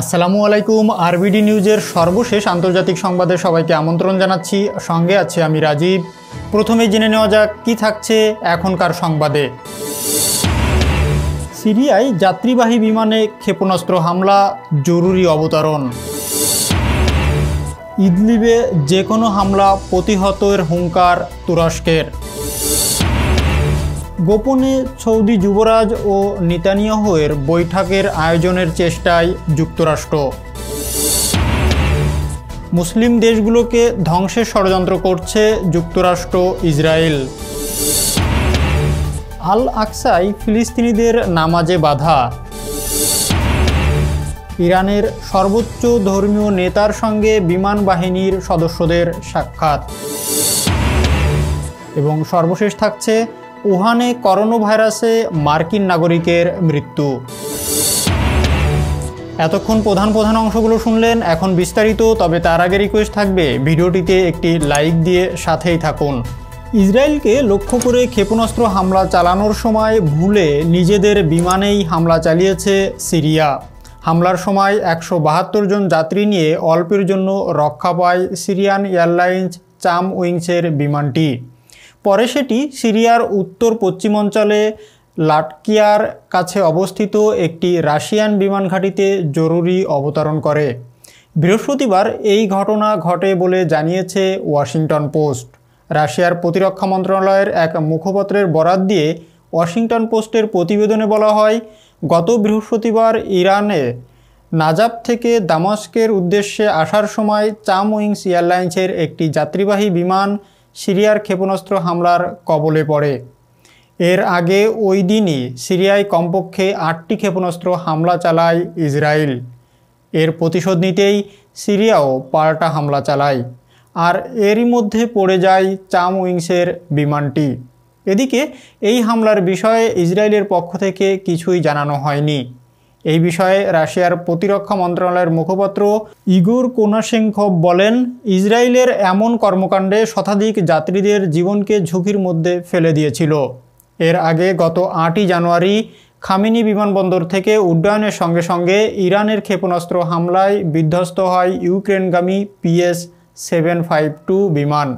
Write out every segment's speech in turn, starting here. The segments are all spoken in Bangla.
আসসালামু আলাইকুম আরবিডি নিউজের সর্বশেষ আন্তর্জাতিক সংবাদে সবাইকে আমন্ত্রণ জানাচ্ছি সঙ্গে আছে আমি রাজীব প্রথমে জেনে নেওয়া যাক কি থাকছে এখনকার সংবাদে সিরিয়ায় যাত্রীবাহী বিমানে ক্ষেপণাস্ত্র হামলা জরুরি অবতরণ ইদলিবে যে কোনো হামলা প্রতিহতের হুঙ্কার তুরস্কের গোপনে সৌদি যুবরাজ ও নিতানিয়াহের বৈঠকের আয়োজনের চেষ্টায় যুক্তরাষ্ট্র মুসলিম দেশগুলোকে ধ্বংসের ষড়যন্ত্র করছে যুক্তরাষ্ট্র ইসরায়েল আল আকসাই ফিলিস্তিনিদের নামাজে বাধা ইরানের সর্বোচ্চ ধর্মীয় নেতার সঙ্গে বিমান বাহিনীর সদস্যদের সাক্ষাৎ এবং সর্বশেষ থাকছে উহানে করোনাভাইরাসে মার্কিন নাগরিকের মৃত্যু এতক্ষণ প্রধান প্রধান অংশগুলো শুনলেন এখন বিস্তারিত তবে তার আগে রিকোয়েস্ট থাকবে ভিডিওটিতে একটি লাইক দিয়ে সাথেই থাকুন ইসরায়েলকে লক্ষ্য করে ক্ষেপণাস্ত্র হামলা চালানোর সময় ভুলে নিজেদের বিমানেই হামলা চালিয়েছে সিরিয়া হামলার সময় একশো জন যাত্রী নিয়ে অল্পের জন্য রক্ষা পায় সিরিয়ান এয়ারলাইন্স চাম উইংসের বিমানটি পরে সেটি সিরিয়ার উত্তর পশ্চিমাঞ্চলে লাটকিয়ার কাছে অবস্থিত একটি রাশিয়ান বিমান ঘাঁটিতে জরুরি অবতরণ করে বৃহস্পতিবার এই ঘটনা ঘটে বলে জানিয়েছে ওয়াশিংটন পোস্ট রাশিয়ার প্রতিরক্ষা মন্ত্রণালয়ের এক মুখপত্রের বরাত দিয়ে ওয়াশিংটন পোস্টের প্রতিবেদনে বলা হয় গত বৃহস্পতিবার ইরানে নাজাব থেকে দামাস্কের উদ্দেশ্যে আসার সময় চাম উইংস এয়ারলাইন্সের একটি যাত্রীবাহী বিমান সিরিয়ার ক্ষেপণাস্ত্র হামলার কবলে পড়ে এর আগে ওই দিনই সিরিয়ায় কমপক্ষে আটটি ক্ষেপণাস্ত্র হামলা চালায় ইসরায়েল এর প্রতিশোধ নিতেই সিরিয়াও পাল্টা হামলা চালায় আর এরই মধ্যে পড়ে যায় চাম উইংসের বিমানটি এদিকে এই হামলার বিষয়ে ইসরায়েলের পক্ষ থেকে কিছুই জানানো হয়নি এই বিষয়ে রাশিয়ার প্রতিরক্ষা মন্ত্রণালয়ের মুখপাত্র ইগুর কোনাসিংহ বলেন ইসরায়েলের এমন কর্মকাণ্ডে শতাধিক যাত্রীদের জীবনকে ঝুঁকির মধ্যে ফেলে দিয়েছিল এর আগে গত আটই জানুয়ারি খামিনি বিমানবন্দর থেকে উড্ডয়নের সঙ্গে সঙ্গে ইরানের ক্ষেপণাস্ত্র হামলায় বিধ্বস্ত হয় ইউক্রেনগামী পিএস সেভেন ফাইভ টু বিমান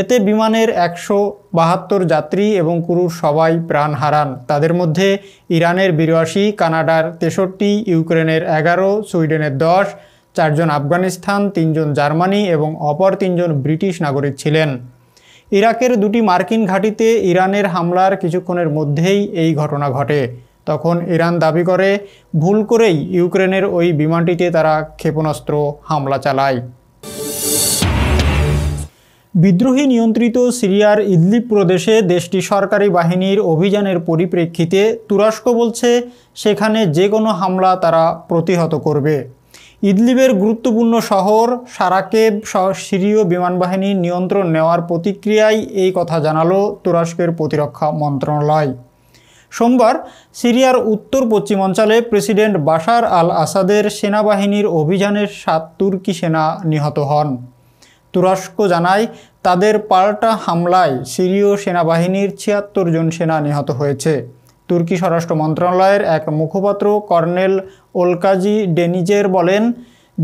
এতে বিমানের একশো বাহাত্তর যাত্রী এবং ক্রু সবাই প্রাণ হারান তাদের মধ্যে ইরানের বিরাশি কানাডার তেষট্টি ইউক্রেনের এগারো সুইডেনের দশ চারজন আফগানিস্তান তিনজন জার্মানি এবং অপর তিনজন ব্রিটিশ নাগরিক ছিলেন ইরাকের দুটি মার্কিন ঘাঁটিতে ইরানের হামলার কিছুক্ষণের মধ্যেই এই ঘটনা ঘটে তখন ইরান দাবি করে ভুল করেই ইউক্রেনের ওই বিমানটিতে তারা ক্ষেপণাস্ত্র হামলা চালায় বিদ্রোহী নিয়ন্ত্রিত সিরিয়ার ইদলিপ প্রদেশে দেশটি সরকারি বাহিনীর অভিযানের পরিপ্রেক্ষিতে তুরস্ক বলছে সেখানে যে কোনো হামলা তারা প্রতিহত করবে ইদলিবের গুরুত্বপূর্ণ শহর সারাকেব সিরীয় বাহিনীর নিয়ন্ত্রণ নেওয়ার প্রতিক্রিয়ায় এই কথা জানালো তুরস্কের প্রতিরক্ষা মন্ত্রণালয় সোমবার সিরিয়ার উত্তর পশ্চিমাঞ্চলে প্রেসিডেন্ট বাশার আল আসাদের সেনাবাহিনীর অভিযানের সাত তুর্কি সেনা নিহত হন তুরস্ক জানায় তাদের পাল্টা হামলায় সিরীয় সেনাবাহিনীর ছিয়াত্তর জন সেনা নিহত হয়েছে তুর্কি স্বরাষ্ট্র মন্ত্রণালয়ের এক মুখপাত্র কর্নেল ওলকাজি ডেনিজের বলেন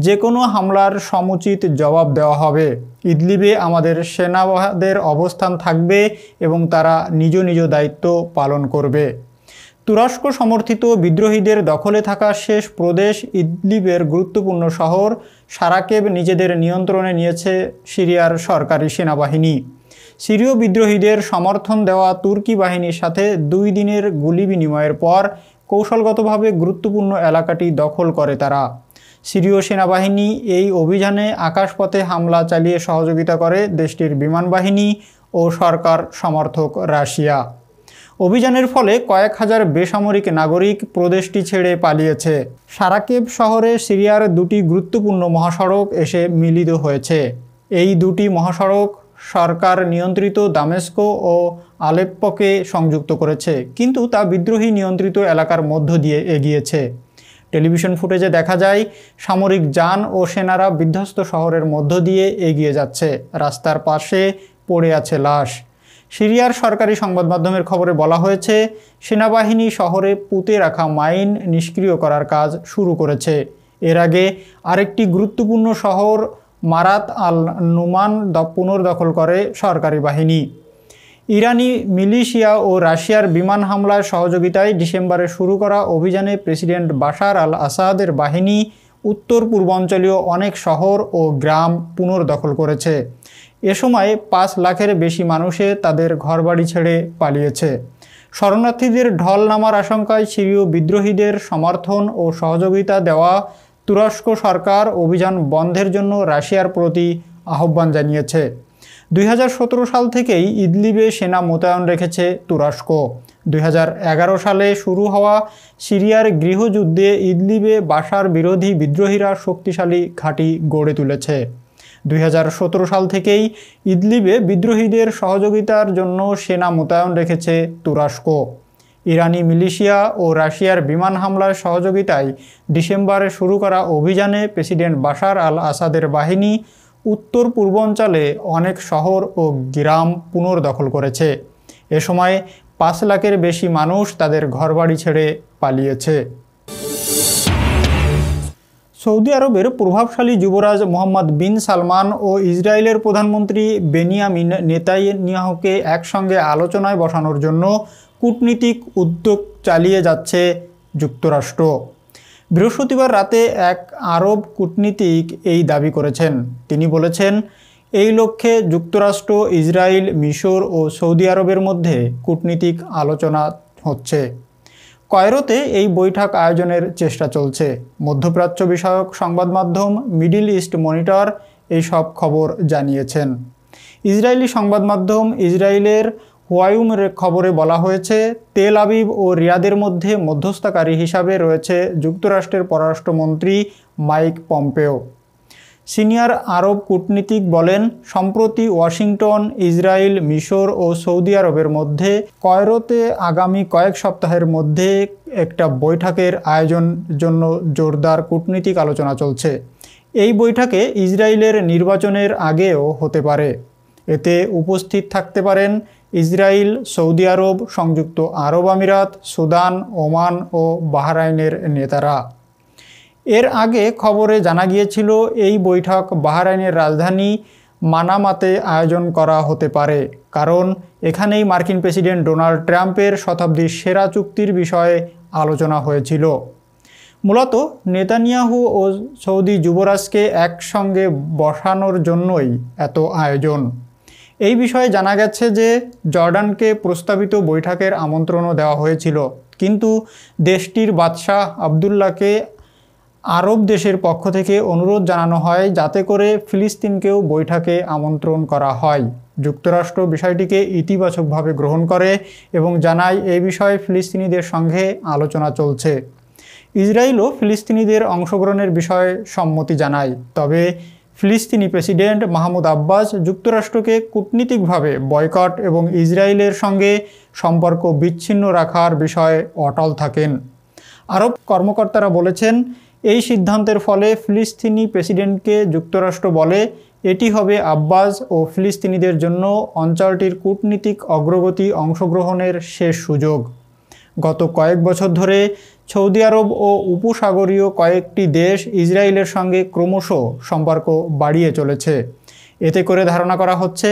যে কোনো হামলার সমুচিত জবাব দেওয়া হবে ইদলিবে আমাদের সেনাবাহাদের অবস্থান থাকবে এবং তারা নিজ নিজ দায়িত্ব পালন করবে তুরস্ক সমর্থিত বিদ্রোহীদের দখলে থাকা শেষ প্রদেশ ইদলিবের গুরুত্বপূর্ণ শহর সারাকেব নিজেদের নিয়ন্ত্রণে নিয়েছে সিরিয়ার সরকারি সেনাবাহিনী সিরীয় বিদ্রোহীদের সমর্থন দেওয়া তুর্কি বাহিনীর সাথে দুই দিনের গুলি বিনিময়ের পর কৌশলগতভাবে গুরুত্বপূর্ণ এলাকাটি দখল করে তারা সিরীয় সেনাবাহিনী এই অভিযানে আকাশপথে হামলা চালিয়ে সহযোগিতা করে দেশটির বিমান বাহিনী ও সরকার সমর্থক রাশিয়া অভিযানের ফলে কয়েক হাজার বেসামরিক নাগরিক প্রদেশটি ছেড়ে পালিয়েছে সারাকেব শহরে সিরিয়ার দুটি গুরুত্বপূর্ণ মহাসড়ক এসে মিলিত হয়েছে এই দুটি মহাসড়ক সরকার নিয়ন্ত্রিত দামেস্কো ও আলেপ্পকে সংযুক্ত করেছে কিন্তু তা বিদ্রোহী নিয়ন্ত্রিত এলাকার মধ্য দিয়ে এগিয়েছে টেলিভিশন ফুটেজে দেখা যায় সামরিক যান ও সেনারা বিধ্বস্ত শহরের মধ্য দিয়ে এগিয়ে যাচ্ছে রাস্তার পাশে পড়ে আছে লাশ সিরিয়ার সরকারি সংবাদ মাধ্যমের খবরে বলা হয়েছে সেনাবাহিনী শহরে পুঁতে রাখা মাইন নিষ্ক্রিয় করার কাজ শুরু করেছে এর আগে আরেকটি গুরুত্বপূর্ণ শহর মারাত আল নুমান পুনর্দখল করে সরকারি বাহিনী ইরানি মিলিশিয়া ও রাশিয়ার বিমান হামলার সহযোগিতায় ডিসেম্বরে শুরু করা অভিযানে প্রেসিডেন্ট বাশার আল আসাদের বাহিনী উত্তর পূর্বাঞ্চলীয় অনেক শহর ও গ্রাম পুনর্দখল করেছে এ সময় পাঁচ লাখের বেশি মানুষে তাদের ঘরবাড়ি ছেড়ে পালিয়েছে শরণার্থীদের ঢল নামার আশঙ্কায় সিরীয় বিদ্রোহীদের সমর্থন ও সহযোগিতা দেওয়া তুরস্ক সরকার অভিযান বন্ধের জন্য রাশিয়ার প্রতি আহ্বান জানিয়েছে দুই সাল থেকেই ইদলিবে সেনা মোতায়েন রেখেছে তুরস্ক দুই সালে শুরু হওয়া সিরিয়ার গৃহযুদ্ধে ইদলিবে বাসার বিরোধী বিদ্রোহীরা শক্তিশালী ঘাঁটি গড়ে তুলেছে দুই সাল থেকেই ইদলিবে বিদ্রোহীদের সহযোগিতার জন্য সেনা মোতায়েন রেখেছে তুরস্ক ইরানি মিলিশিয়া ও রাশিয়ার বিমান হামলার সহযোগিতায় ডিসেম্বরে শুরু করা অভিযানে প্রেসিডেন্ট বাশার আল আসাদের বাহিনী উত্তর পূর্বাঞ্চলে অনেক শহর ও গ্রাম পুনর্দখল করেছে এ সময় পাঁচ লাখের বেশি মানুষ তাদের ঘরবাড়ি ছেড়ে পালিয়েছে সৌদি আরবের প্রভাবশালী যুবরাজ মোহাম্মদ বিন সালমান ও ইসরায়েলের প্রধানমন্ত্রী বেনিয়ামিন নিয়াহকে একসঙ্গে আলোচনায় বসানোর জন্য কূটনীতিক উদ্যোগ চালিয়ে যাচ্ছে যুক্তরাষ্ট্র বৃহস্পতিবার রাতে এক আরব কূটনীতিক এই দাবি করেছেন তিনি বলেছেন এই লক্ষ্যে যুক্তরাষ্ট্র ইসরায়েল মিশর ও সৌদি আরবের মধ্যে কূটনীতিক আলোচনা হচ্ছে কয়রোতে এই বৈঠক আয়োজনের চেষ্টা চলছে মধ্যপ্রাচ্য বিষয়ক সংবাদ মাধ্যম মিডিল ইস্ট মনিটর এইসব খবর জানিয়েছেন ইসরায়েলি সংবাদ মাধ্যম ইসরায়েলের হোয়ায়ুমের খবরে বলা হয়েছে তেল আবিব ও রিয়াদের মধ্যে মধ্যস্থকারী হিসাবে রয়েছে যুক্তরাষ্ট্রের পররাষ্ট্রমন্ত্রী মাইক পম্পেও সিনিয়র আরব কূটনীতিক বলেন সম্প্রতি ওয়াশিংটন ইসরায়েল মিশর ও সৌদি আরবের মধ্যে কয়রোতে আগামী কয়েক সপ্তাহের মধ্যে একটা বৈঠকের আয়োজন জন্য জোরদার কূটনীতিক আলোচনা চলছে এই বৈঠকে ইসরায়েলের নির্বাচনের আগেও হতে পারে এতে উপস্থিত থাকতে পারেন ইসরায়েল সৌদি আরব সংযুক্ত আরব আমিরাত সুদান ওমান ও বাহরাইনের নেতারা এর আগে খবরে জানা গিয়েছিল এই বৈঠক বাহরাইনের রাজধানী মানামাতে আয়োজন করা হতে পারে কারণ এখানেই মার্কিন প্রেসিডেন্ট ডোনাল্ড ট্রাম্পের শতাব্দীর সেরা চুক্তির বিষয়ে আলোচনা হয়েছিল মূলত নেতানিয়াহু ও সৌদি যুবরাজকে একসঙ্গে বসানোর জন্যই এত আয়োজন এই বিষয়ে জানা গেছে যে জর্ডানকে প্রস্তাবিত বৈঠকের আমন্ত্রণও দেওয়া হয়েছিল কিন্তু দেশটির বাদশাহ আবদুল্লাকে আরব দেশের পক্ষ থেকে অনুরোধ জানানো হয় যাতে করে ফিলিস্তিনকেও বৈঠকে আমন্ত্রণ করা হয় যুক্তরাষ্ট্র বিষয়টিকে ইতিবাচকভাবে গ্রহণ করে এবং জানায় এ বিষয়ে ফিলিস্তিনিদের সঙ্গে আলোচনা চলছে ইসরায়েলও ফিলিস্তিনিদের অংশগ্রহণের বিষয়ে সম্মতি জানায় তবে ফিলিস্তিনি প্রেসিডেন্ট মাহমুদ আব্বাস যুক্তরাষ্ট্রকে কূটনীতিকভাবে বয়কট এবং ইসরায়েলের সঙ্গে সম্পর্ক বিচ্ছিন্ন রাখার বিষয়ে অটল থাকেন আরব কর্মকর্তারা বলেছেন এই সিদ্ধান্তের ফলে ফিলিস্তিনি প্রেসিডেন্টকে যুক্তরাষ্ট্র বলে এটি হবে আব্বাস ও ফিলিস্তিনিদের জন্য অঞ্চলটির কূটনীতিক অগ্রগতি অংশগ্রহণের শেষ সুযোগ গত কয়েক বছর ধরে সৌদি আরব ও উপসাগরীয় কয়েকটি দেশ ইসরায়েলের সঙ্গে ক্রমশ সম্পর্ক বাড়িয়ে চলেছে এতে করে ধারণা করা হচ্ছে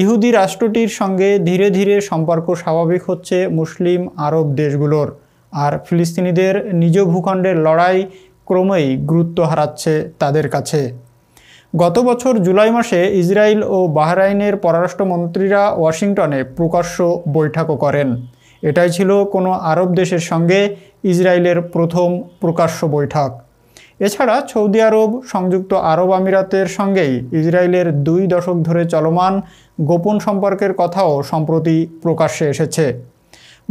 ইহুদি রাষ্ট্রটির সঙ্গে ধীরে ধীরে সম্পর্ক স্বাভাবিক হচ্ছে মুসলিম আরব দেশগুলোর আর ফিলিস্তিনিদের নিজ ভূখণ্ডের লড়াই ক্রমেই গুরুত্ব হারাচ্ছে তাদের কাছে গত বছর জুলাই মাসে ইসরায়েল ও বাহরাইনের পররাষ্ট্রমন্ত্রীরা ওয়াশিংটনে প্রকাশ্য বৈঠকও করেন এটাই ছিল কোনো আরব দেশের সঙ্গে ইসরায়েলের প্রথম প্রকাশ্য বৈঠক এছাড়া সৌদি আরব সংযুক্ত আরব আমিরাতের সঙ্গেই ইসরায়েলের দুই দশক ধরে চলমান গোপন সম্পর্কের কথাও সম্প্রতি প্রকাশ্যে এসেছে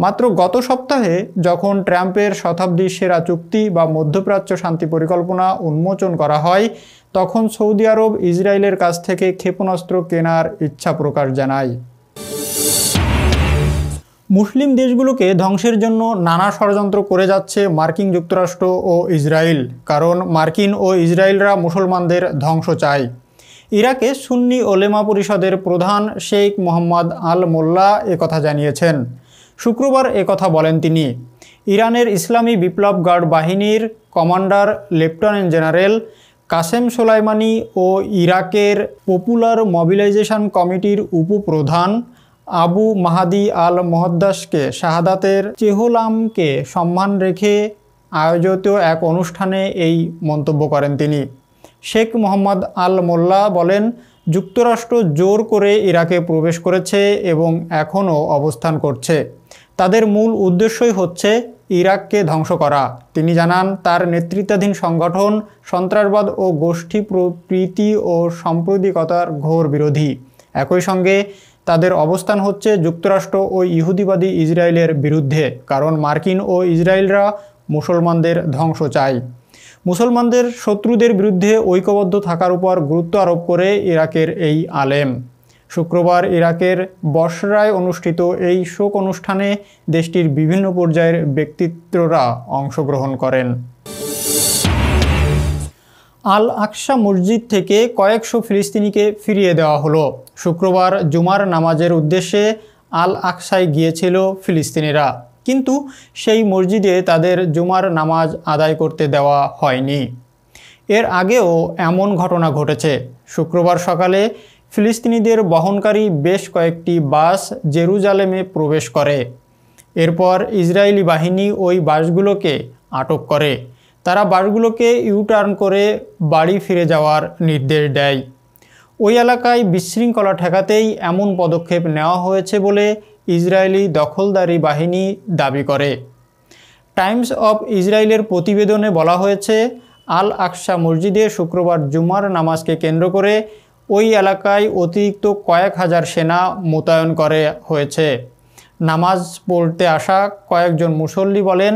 মাত্র গত সপ্তাহে যখন ট্রাম্পের শতাব্দী সেরা চুক্তি বা মধ্যপ্রাচ্য শান্তি পরিকল্পনা উন্মোচন করা হয় তখন সৌদি আরব ইসরায়েলের কাছ থেকে ক্ষেপণাস্ত্র কেনার ইচ্ছা প্রকাশ জানায় মুসলিম দেশগুলোকে ধ্বংসের জন্য নানা ষড়যন্ত্র করে যাচ্ছে মার্কিন যুক্তরাষ্ট্র ও ইসরায়েল কারণ মার্কিন ও ইসরায়েলরা মুসলমানদের ধ্বংস চায় ইরাকে সুন্নি ওলেমা পরিষদের প্রধান শেখ মোহাম্মদ আল মোল্লা একথা জানিয়েছেন শুক্রবার কথা বলেন তিনি ইরানের ইসলামী বিপ্লব গার্ড বাহিনীর commander lieutenant general Qasem Soleimani ও ইরাকের পপুলার মবিলাইজেশন কমিটির উপপ্রধান আবু মাহাদি আল মহদ্দাসকে শাহাদাতের চেহলামকে সম্মান রেখে আয়োজিত এক অনুষ্ঠানে এই মন্তব্য করেন তিনি শেখ মোহাম্মদ আল মোল্লা বলেন যুক্তরাষ্ট্র জোর করে ইরাকে প্রবেশ করেছে এবং এখনও অবস্থান করছে তাদের মূল উদ্দেশ্যই হচ্ছে ইরাককে ধ্বংস করা তিনি জানান তার নেতৃত্বাধীন সংগঠন সন্ত্রাসবাদ ও গোষ্ঠী প্রীতি ও সাম্প্রতিকতার ঘোর বিরোধী একই সঙ্গে তাদের অবস্থান হচ্ছে যুক্তরাষ্ট্র ও ইহুদিবাদী ইসরায়েলের বিরুদ্ধে কারণ মার্কিন ও ইসরায়েলরা মুসলমানদের ধ্বংস চায় মুসলমানদের শত্রুদের বিরুদ্ধে ঐক্যবদ্ধ থাকার উপর গুরুত্ব আরোপ করে ইরাকের এই আলেম শুক্রবার ইরাকের বসরায় অনুষ্ঠিত এই শোক অনুষ্ঠানে দেশটির বিভিন্ন পর্যায়ের ব্যক্তিত্বরা অংশগ্রহণ করেন আল আকসা মসজিদ থেকে কয়েকশো ফিলিস্তিনিকে ফিরিয়ে দেওয়া হলো শুক্রবার জুমার নামাজের উদ্দেশ্যে আল আকসায় গিয়েছিল ফিলিস্তিনিরা কিন্তু সেই মসজিদে তাদের জুমার নামাজ আদায় করতে দেওয়া হয়নি এর আগেও এমন ঘটনা ঘটেছে শুক্রবার সকালে ফিলিস্তিনিদের বহনকারী বেশ কয়েকটি বাস জেরুজালেমে প্রবেশ করে এরপর ইসরায়েলি বাহিনী ওই বাসগুলোকে আটক করে তারা বাসগুলোকে ইউটার্ন করে বাড়ি ফিরে যাওয়ার নির্দেশ দেয় ওই এলাকায় বিশৃঙ্খলা ঠেকাতেই এমন পদক্ষেপ নেওয়া হয়েছে বলে ইসরায়েলি দখলদারি বাহিনী দাবি করে টাইমস অব ইসরায়েলের প্রতিবেদনে বলা হয়েছে আল আকসা মসজিদে শুক্রবার জুমার নামাজকে কেন্দ্র করে ওই এলাকায় অতিরিক্ত কয়েক হাজার সেনা মোতায়েন করে হয়েছে নামাজ পড়তে আসা কয়েকজন মুসল্লি বলেন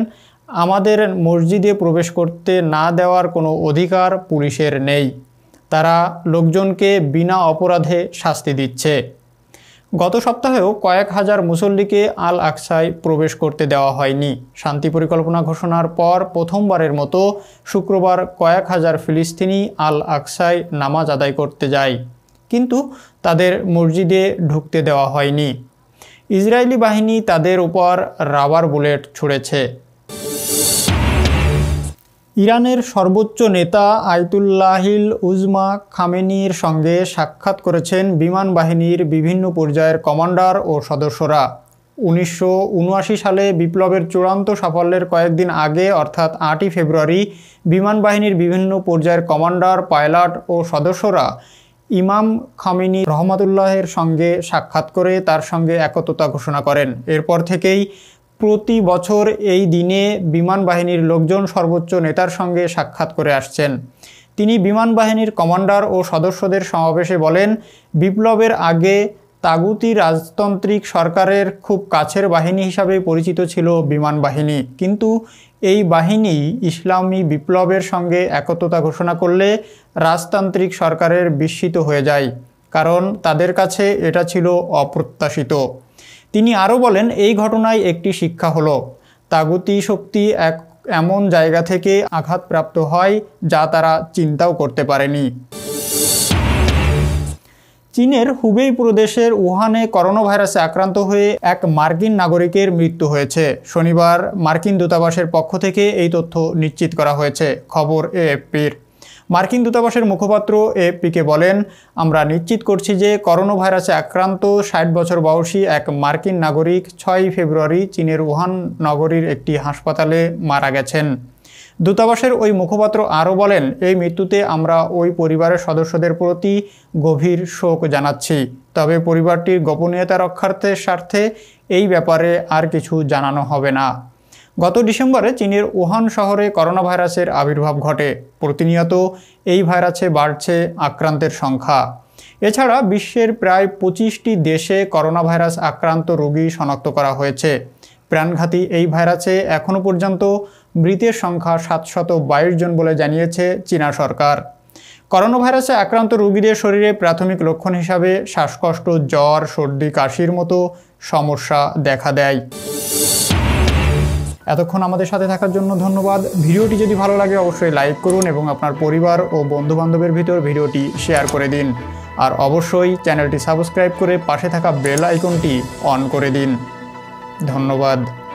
আমাদের মসজিদে প্রবেশ করতে না দেওয়ার কোনো অধিকার পুলিশের নেই তারা লোকজনকে বিনা অপরাধে শাস্তি দিচ্ছে গত সপ্তাহেও কয়েক হাজার মুসল্লিকে আল আকসায় প্রবেশ করতে দেওয়া হয়নি শান্তি পরিকল্পনা ঘোষণার পর প্রথমবারের মতো শুক্রবার কয়েক হাজার ফিলিস্তিনি আল আকসায় নামাজ আদায় করতে যায় কিন্তু তাদের মসজিদে ঢুকতে দেওয়া হয়নি ইসরায়েলি বাহিনী তাদের উপর রাবার বুলেট ছুড়েছে ইরানের সর্বোচ্চ নেতা আয়তুল্লাহিল উজমা খামেনির সঙ্গে সাক্ষাৎ করেছেন বিমান বাহিনীর বিভিন্ন পর্যায়ের কমান্ডার ও সদস্যরা উনিশশো সালে বিপ্লবের চূড়ান্ত সাফল্যের কয়েকদিন আগে অর্থাৎ আটই ফেব্রুয়ারি বিমান বাহিনীর বিভিন্ন পর্যায়ের কমান্ডার পাইলট ও সদস্যরা ইমাম খামিনী রহমাতুল্লাহের সঙ্গে সাক্ষাৎ করে তার সঙ্গে একত্রতা ঘোষণা করেন এরপর থেকেই প্রতি বছর এই দিনে বিমান বাহিনীর লোকজন সর্বোচ্চ নেতার সঙ্গে সাক্ষাৎ করে আসছেন তিনি বিমান বাহিনীর কমান্ডার ও সদস্যদের সমাবেশে বলেন বিপ্লবের আগে তাগুতি রাজতান্ত্রিক সরকারের খুব কাছের বাহিনী হিসাবে পরিচিত ছিল বিমান বাহিনী কিন্তু এই বাহিনী ইসলামী বিপ্লবের সঙ্গে একত্রতা ঘোষণা করলে রাজতান্ত্রিক সরকারের বিস্মিত হয়ে যায় কারণ তাদের কাছে এটা ছিল অপ্রত্যাশিত তিনি আরও বলেন এই ঘটনায় একটি শিক্ষা হলো তাগুতি শক্তি এক এমন জায়গা থেকে আঘাতপ্রাপ্ত হয় যা তারা চিন্তাও করতে পারেনি চীনের হুবেই প্রদেশের উহানে করোনা ভাইরাসে আক্রান্ত হয়ে এক মার্কিন নাগরিকের মৃত্যু হয়েছে শনিবার মার্কিন দূতাবাসের পক্ষ থেকে এই তথ্য নিশ্চিত করা হয়েছে খবর এএফপির মার্কিন দূতাবাসের মুখপাত্র এ পিকে বলেন আমরা নিশ্চিত করছি যে করোনা ভাইরাসে আক্রান্ত ষাট বছর বয়সী এক মার্কিন নাগরিক ছয় ফেব্রুয়ারি চীনের উহান নগরীর একটি হাসপাতালে মারা গেছেন দূতাবাসের ওই মুখপাত্র আরও বলেন এই মৃত্যুতে আমরা ওই পরিবারের সদস্যদের প্রতি গভীর শোক জানাচ্ছি তবে পরিবারটির গোপনীয়তা রক্ষার্থে স্বার্থে এই ব্যাপারে আর কিছু জানানো হবে না গত ডিসেম্বরে চীনের ওহান শহরে করোনা ভাইরাসের আবির্ভাব ঘটে প্রতিনিয়ত এই ভাইরাসে বাড়ছে আক্রান্তের সংখ্যা এছাড়া বিশ্বের প্রায় পঁচিশটি দেশে করোনা ভাইরাস আক্রান্ত রোগী শনাক্ত করা হয়েছে প্রাণঘাতী এই ভাইরাসে এখনও পর্যন্ত মৃতের সংখ্যা সাতশত বাইশ জন বলে জানিয়েছে চীনা সরকার করোনা ভাইরাসে আক্রান্ত রোগীদের শরীরে প্রাথমিক লক্ষণ হিসাবে শ্বাসকষ্ট জ্বর সর্দি কাশির মতো সমস্যা দেখা দেয় এতক্ষণ আমাদের সাথে থাকার জন্য ধন্যবাদ ভিডিওটি যদি ভালো লাগে অবশ্যই লাইক করুন এবং আপনার পরিবার ও বন্ধুবান্ধবের ভিতর ভিডিওটি শেয়ার করে দিন আর অবশ্যই চ্যানেলটি সাবস্ক্রাইব করে পাশে থাকা বেল আইকনটি অন করে দিন ধন্যবাদ